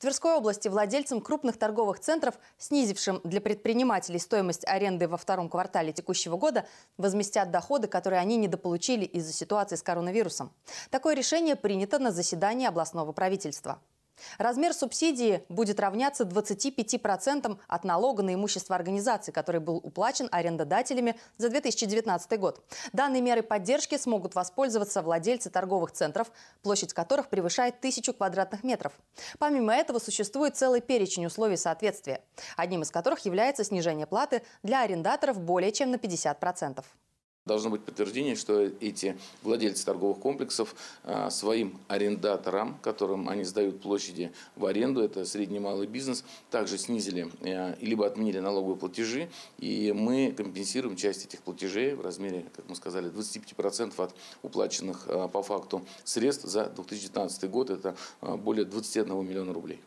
В Тверской области владельцам крупных торговых центров, снизившим для предпринимателей стоимость аренды во втором квартале текущего года, возместят доходы, которые они недополучили из-за ситуации с коронавирусом. Такое решение принято на заседании областного правительства. Размер субсидии будет равняться 25% от налога на имущество организации, который был уплачен арендодателями за 2019 год. Данные меры поддержки смогут воспользоваться владельцы торговых центров, площадь которых превышает тысячу квадратных метров. Помимо этого существует целый перечень условий соответствия, одним из которых является снижение платы для арендаторов более чем на 50% должно быть подтверждение, что эти владельцы торговых комплексов а, своим арендаторам, которым они сдают площади в аренду, это средний и малый бизнес, также снизили а, либо отменили налоговые платежи, и мы компенсируем часть этих платежей в размере, как мы сказали, 25% от уплаченных а, по факту средств за 2019 год. Это более 21 миллиона рублей.